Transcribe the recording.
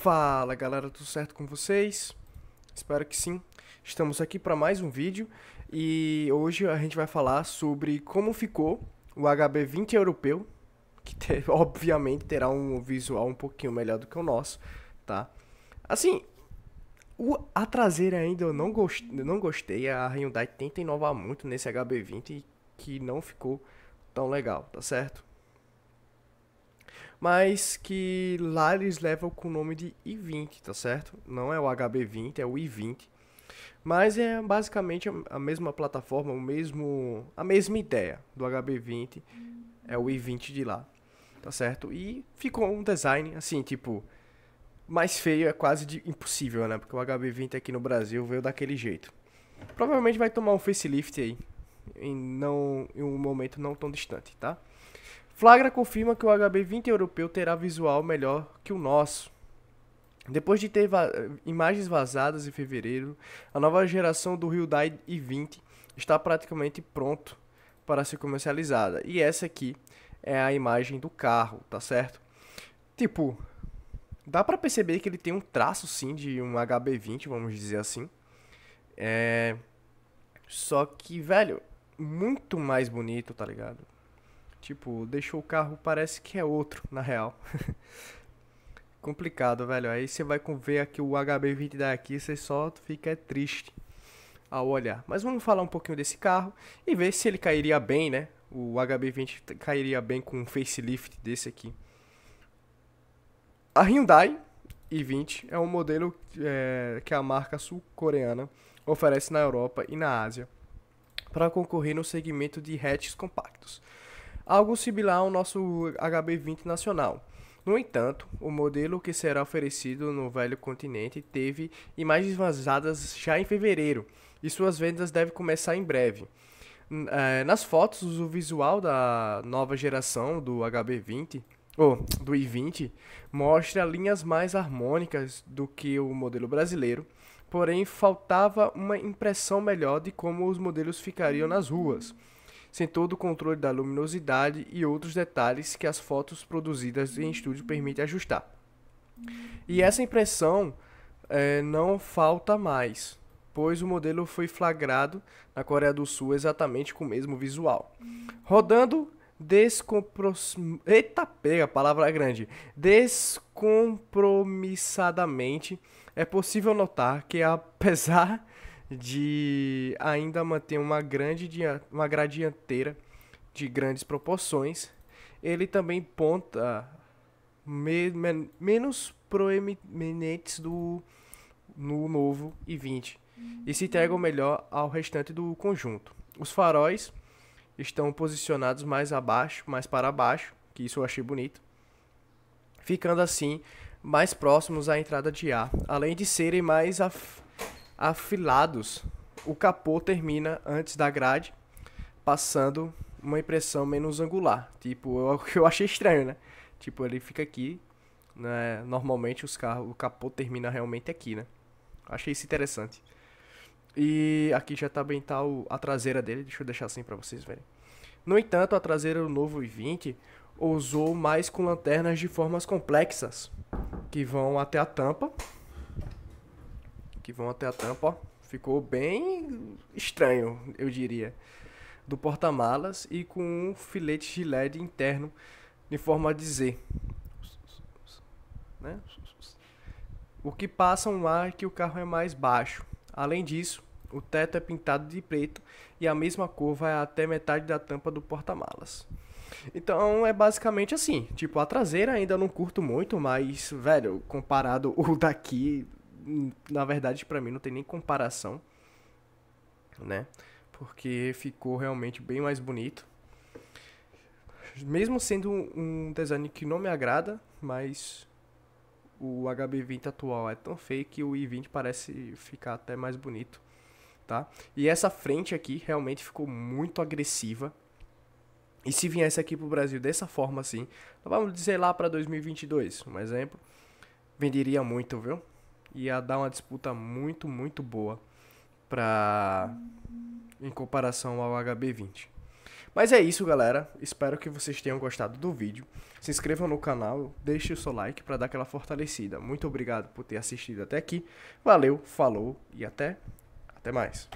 Fala galera, tudo certo com vocês? Espero que sim. Estamos aqui para mais um vídeo e hoje a gente vai falar sobre como ficou o HB20 europeu, que obviamente terá um visual um pouquinho melhor do que o nosso, tá? Assim, o, a traseira ainda eu não, gost, eu não gostei, a Hyundai tenta inovar muito nesse HB20 que não ficou tão legal, tá certo? mas que lá eles levam com o nome de i20, tá certo? Não é o HB20, é o i20. Mas é basicamente a mesma plataforma, o mesmo, a mesma ideia do HB20, é o i20 de lá, tá certo? E ficou um design assim, tipo, mais feio é quase de, impossível, né? Porque o HB20 aqui no Brasil veio daquele jeito. Provavelmente vai tomar um facelift aí, em, não, em um momento não tão distante, tá? Flagra confirma que o HB20 europeu terá visual melhor que o nosso. Depois de ter va imagens vazadas em fevereiro, a nova geração do Hyundai i20 está praticamente pronto para ser comercializada. E essa aqui é a imagem do carro, tá certo? Tipo, dá para perceber que ele tem um traço sim de um HB20, vamos dizer assim. É... Só que, velho, muito mais bonito, tá ligado? Tipo, deixou o carro, parece que é outro, na real. Complicado, velho. Aí você vai ver aqui o HB20 daqui, você só fica triste ao olhar. Mas vamos falar um pouquinho desse carro e ver se ele cairia bem, né? O HB20 cairia bem com um facelift desse aqui. A Hyundai i20 é um modelo é, que a marca sul-coreana oferece na Europa e na Ásia para concorrer no segmento de hatches compactos algo similar ao nosso HB20 nacional. No entanto, o modelo que será oferecido no velho continente teve imagens vazadas já em fevereiro e suas vendas devem começar em breve. Eh, nas fotos, o visual da nova geração do HB20 ou do i20 mostra linhas mais harmônicas do que o modelo brasileiro, porém faltava uma impressão melhor de como os modelos ficariam nas ruas sem todo o controle da luminosidade e outros detalhes que as fotos produzidas em estúdio permitem ajustar. E essa impressão é, não falta mais, pois o modelo foi flagrado na Coreia do Sul exatamente com o mesmo visual. Rodando descompros... Eita, pega, a palavra grande. Descompromissadamente, é possível notar que apesar de ainda manter uma grande uma grade dianteira de grandes proporções. Ele também ponta me, menos proeminentes do no novo e 20 e se entregam melhor ao restante do conjunto. Os faróis estão posicionados mais abaixo, mais para baixo, que isso eu achei bonito, ficando assim mais próximos à entrada de ar, além de serem mais af afilados, o capô termina antes da grade, passando uma impressão menos angular. Tipo, eu, eu achei estranho, né? Tipo, ele fica aqui, né? Normalmente os carros, o capô termina realmente aqui, né? Achei isso interessante. E aqui já também tá a traseira dele, deixa eu deixar assim para vocês verem. No entanto, a traseira do novo i20 usou mais com lanternas de formas complexas, que vão até a tampa, que vão até a tampa, ó. Ficou bem estranho, eu diria. Do porta-malas e com um filete de LED interno de forma de Z. Né? O que passa um ar que o carro é mais baixo. Além disso, o teto é pintado de preto e a mesma cor vai até metade da tampa do porta-malas. Então é basicamente assim. Tipo, a traseira ainda não curto muito, mas, velho, comparado o daqui, na verdade, para mim não tem nem comparação, né? Porque ficou realmente bem mais bonito. Mesmo sendo um design que não me agrada, mas o HB20 atual é tão feio que o i20 parece ficar até mais bonito, tá? E essa frente aqui realmente ficou muito agressiva. E se viesse aqui pro Brasil dessa forma assim, vamos dizer lá para 2022, um exemplo, venderia muito, viu? ia dar uma disputa muito, muito boa pra... em comparação ao HB20. Mas é isso, galera. Espero que vocês tenham gostado do vídeo. Se inscrevam no canal, deixe o seu like para dar aquela fortalecida. Muito obrigado por ter assistido até aqui. Valeu, falou e até até mais.